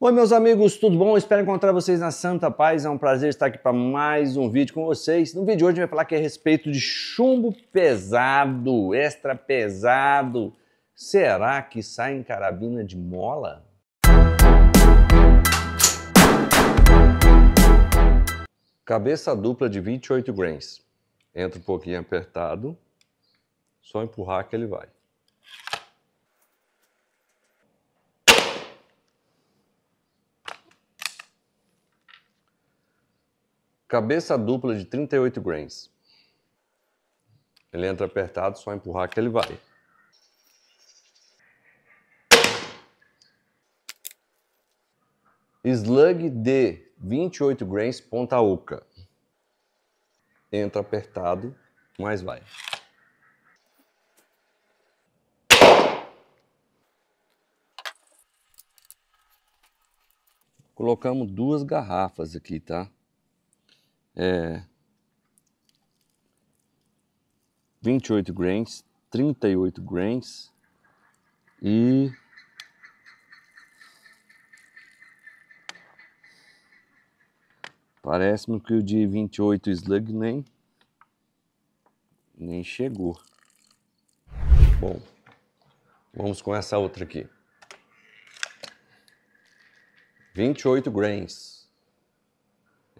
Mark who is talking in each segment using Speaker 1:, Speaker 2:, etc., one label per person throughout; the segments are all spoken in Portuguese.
Speaker 1: Oi, meus amigos, tudo bom? Espero encontrar vocês na Santa Paz. É um prazer estar aqui para mais um vídeo com vocês. No vídeo de hoje, vai falar que é a respeito de chumbo pesado, extra pesado. Será que sai em carabina de mola? Cabeça dupla de 28 grains. Entra um pouquinho apertado, só empurrar que ele vai. Cabeça dupla de 38 grains. Ele entra apertado, só empurrar que ele vai. Slug de 28 grains, ponta oca. Entra apertado, mas vai. Colocamos duas garrafas aqui, tá? é, 28 grains, 38 grains e parece-me que o de 28 slug nem nem chegou. Bom, vamos com essa outra aqui. 28 grains.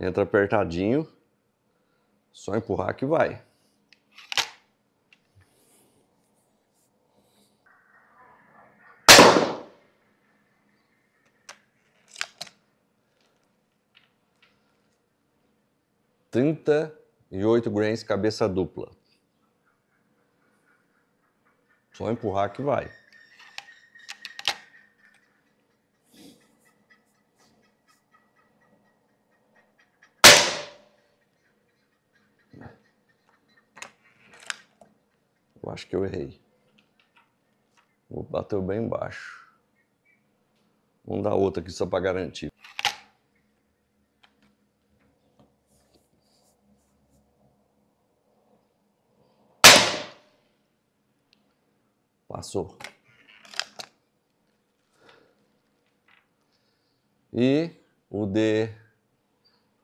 Speaker 1: Entra apertadinho. Só empurrar que vai. Trinta e oito grains cabeça dupla. Só empurrar que vai. acho que eu errei. Vou bater bem baixo. Vamos dar outra aqui só para garantir. Passou. E o de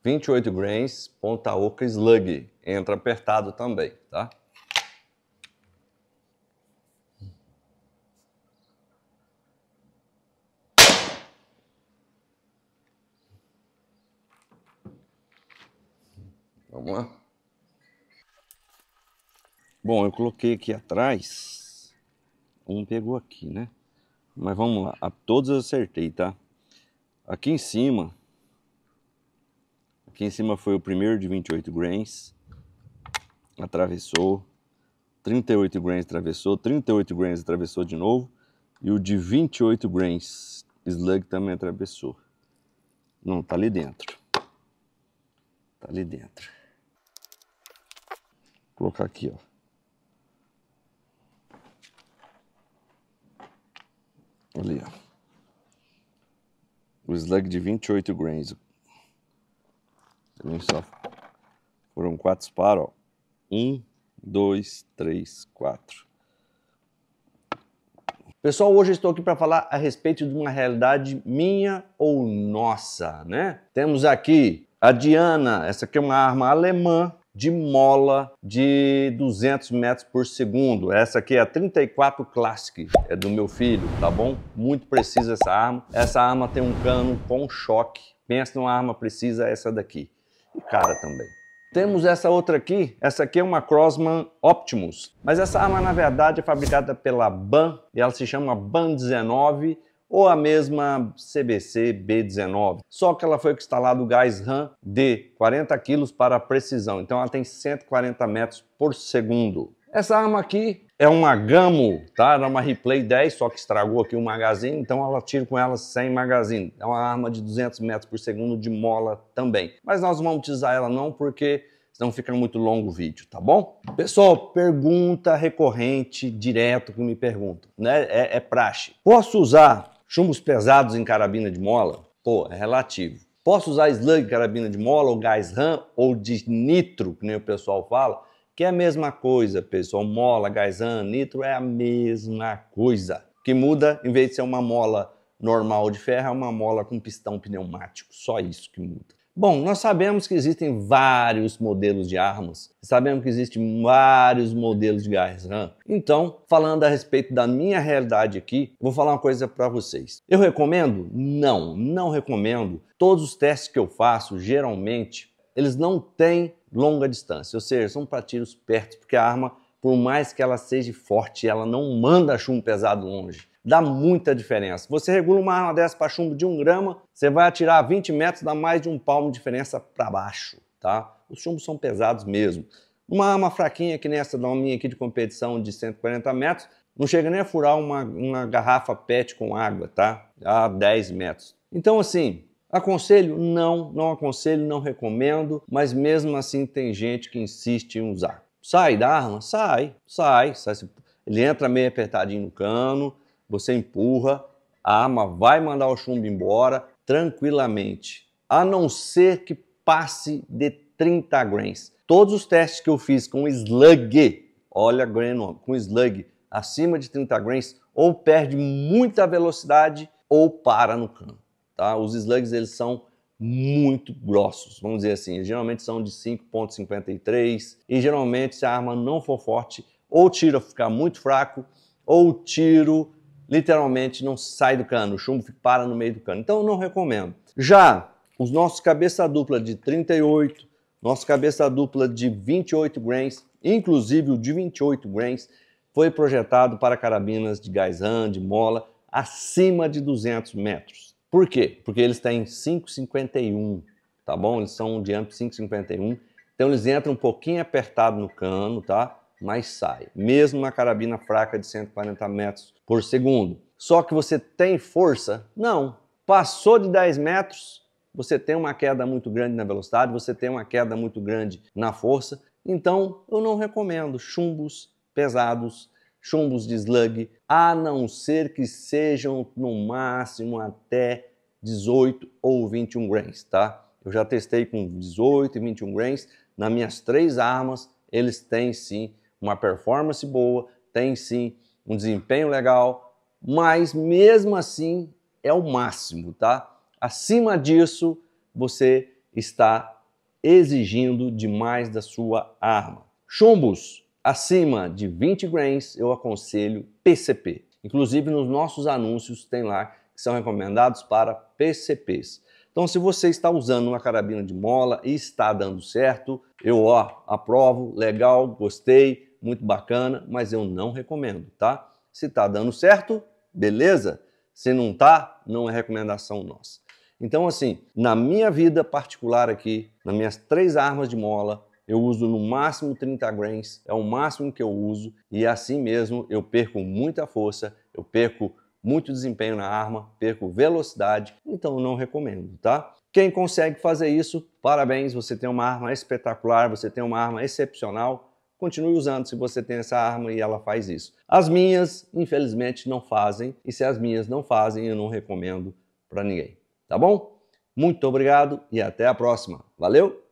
Speaker 1: 28 grains, ponta oca slug, entra apertado também, tá? Vamos lá. Bom, eu coloquei aqui atrás. Um pegou aqui, né? Mas vamos lá. A todos eu acertei, tá? Aqui em cima. Aqui em cima foi o primeiro de 28 grains. Atravessou. 38 grains atravessou. 38 grains atravessou de novo. E o de 28 grains slug também atravessou. Não, tá ali dentro. Tá ali dentro colocar aqui, ó. Ali, ó. O slug de 28 grains. olha só. Foram quatro disparos, ó. Um, dois, três, quatro. Pessoal, hoje estou aqui para falar a respeito de uma realidade minha ou nossa, né? Temos aqui a Diana, essa aqui é uma arma alemã, de mola de 200 metros por segundo. Essa aqui é a 34 Classic, é do meu filho, tá bom? Muito precisa essa arma. Essa arma tem um cano com choque. Pensa numa arma precisa, essa daqui. E cara também. Temos essa outra aqui, essa aqui é uma Crossman Optimus. Mas essa arma, na verdade, é fabricada pela BAN, e ela se chama BAN 19, ou a mesma CBC B19. Só que ela foi instalada o gás RAM de 40 kg para precisão, então ela tem 140 metros por segundo. Essa arma aqui é uma Gamo, tá? Era uma Replay 10, só que estragou aqui o magazine, então ela tira com ela sem magazine. É uma arma de 200 metros por segundo de mola também. Mas nós não vamos utilizar ela não, porque senão fica muito longo o vídeo, tá bom? Pessoal, pergunta recorrente, direto que me perguntam, né? É, é praxe. Posso usar Chumbos pesados em carabina de mola? Pô, é relativo. Posso usar slug carabina de mola ou gás RAM ou de nitro, que nem o pessoal fala, que é a mesma coisa, pessoal. Mola, gás RAM, nitro é a mesma coisa. O que muda, em vez de ser uma mola normal de ferro, é uma mola com pistão pneumático. Só isso que muda. Bom, nós sabemos que existem vários modelos de armas, sabemos que existem vários modelos de gás RAM. Né? Então, falando a respeito da minha realidade aqui, vou falar uma coisa para vocês. Eu recomendo? Não, não recomendo. Todos os testes que eu faço, geralmente, eles não têm longa distância, ou seja, são para tiros perto, porque a arma, por mais que ela seja forte, ela não manda chumbo pesado longe dá muita diferença. Você regula uma arma dessa para chumbo de um grama, você vai atirar a 20 metros, dá mais de um palmo de diferença para baixo, tá? Os chumbos são pesados mesmo. Uma arma fraquinha que nessa da minha aqui de competição de 140 metros, não chega nem a furar uma, uma garrafa PET com água, tá? A 10 metros. Então, assim, aconselho? Não, não aconselho, não recomendo, mas mesmo assim tem gente que insiste em usar. Sai da arma? Sai, sai, sai. Ele entra meio apertadinho no cano, você empurra, a arma vai mandar o chumbo embora tranquilamente, a não ser que passe de 30 grains. Todos os testes que eu fiz com slug, olha grain com slug acima de 30 grains, ou perde muita velocidade ou para no cano. Tá? Os slugs eles são muito grossos, vamos dizer assim, geralmente são de 5.53 e geralmente se a arma não for forte, ou o tiro ficar muito fraco, ou o tiro literalmente não sai do cano, o chumbo para no meio do cano. Então eu não recomendo. Já os nossos cabeça dupla de 38, nosso cabeça dupla de 28 grains, inclusive o de 28 grains, foi projetado para carabinas de gaizan, de mola, acima de 200 metros. Por quê? Porque eles têm 5,51, tá bom? Eles são de diâmetro 5,51, então eles entram um pouquinho apertado no cano, tá? mas sai. Mesmo uma carabina fraca de 140 metros por segundo. Só que você tem força? Não. Passou de 10 metros, você tem uma queda muito grande na velocidade, você tem uma queda muito grande na força. Então, eu não recomendo chumbos pesados, chumbos de slug, a não ser que sejam no máximo até 18 ou 21 grains, tá? Eu já testei com 18 e 21 grains, nas minhas três armas, eles têm sim uma performance boa, tem sim um desempenho legal, mas mesmo assim é o máximo, tá? Acima disso, você está exigindo demais da sua arma. Chumbos acima de 20 grains, eu aconselho PCP. Inclusive nos nossos anúncios tem lá que são recomendados para PCPs. Então, se você está usando uma carabina de mola e está dando certo, eu ó, aprovo, legal, gostei, muito bacana, mas eu não recomendo, tá? Se tá dando certo, beleza. Se não tá, não é recomendação nossa. Então, assim, na minha vida particular aqui, nas minhas três armas de mola, eu uso no máximo 30 grains, é o máximo que eu uso, e é assim mesmo eu perco muita força, eu perco muito desempenho na arma, perco velocidade, então não recomendo, tá? Quem consegue fazer isso, parabéns, você tem uma arma espetacular, você tem uma arma excepcional continue usando se você tem essa arma e ela faz isso. As minhas, infelizmente, não fazem, e se as minhas não fazem, eu não recomendo para ninguém, tá bom? Muito obrigado e até a próxima. Valeu!